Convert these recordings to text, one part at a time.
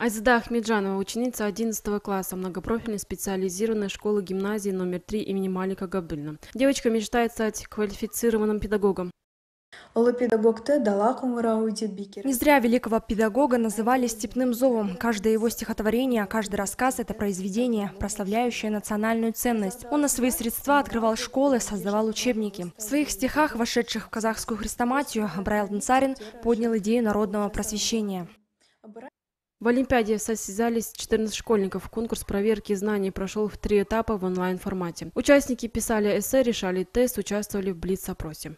Айзада Ахмеджанова, ученица 11 класса многопрофильной специализированной школы-гимназии номер 3 имени Малика Габдулина. Девочка мечтает стать квалифицированным педагогом. Не зря великого педагога называли степным зовом. Каждое его стихотворение, каждый рассказ – это произведение, прославляющее национальную ценность. Он на свои средства открывал школы, создавал учебники. В своих стихах, вошедших в казахскую хрестоматию, Брайлден Царин поднял идею народного просвещения. В Олимпиаде состязались 14 школьников. Конкурс проверки знаний прошел в три этапа в онлайн-формате. Участники писали эссе, решали тест, участвовали в блиц-опросе.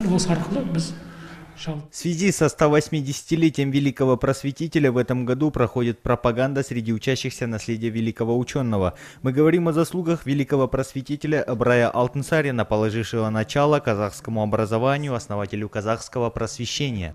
В связи со 180-летием великого просветителя в этом году проходит пропаганда среди учащихся наследия великого ученого. Мы говорим о заслугах великого просветителя Брая Алтенсарина, положившего начало казахскому образованию, основателю казахского просвещения.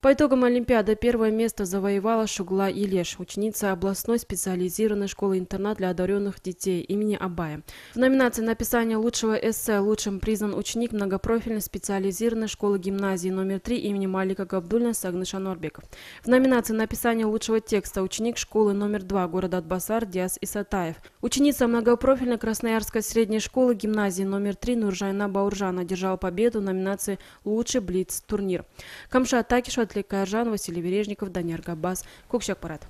По итогам Олимпиады первое место завоевала Шугла Илеш, ученица областной специализированной школы-интернат для одаренных детей имени Абая. В номинации написания лучшего эссе лучшим признан ученик многопрофильной специализированной школы-гимназии номер 3 имени Малика Габдульна Сагныша Норбеков. В номинации написания лучшего текста ученик школы номер 2 города Атбасар Диас Исатаев. Ученица многопрофильной Красноярской средней школы гимназии номер 3 Нуржайна Бауржана одержала победу в номинации «Лучший блиц-турнир». Камша Такишва Маратбек Кайыржанова, Селивережников, Данияр Габбас. Кукчак, барады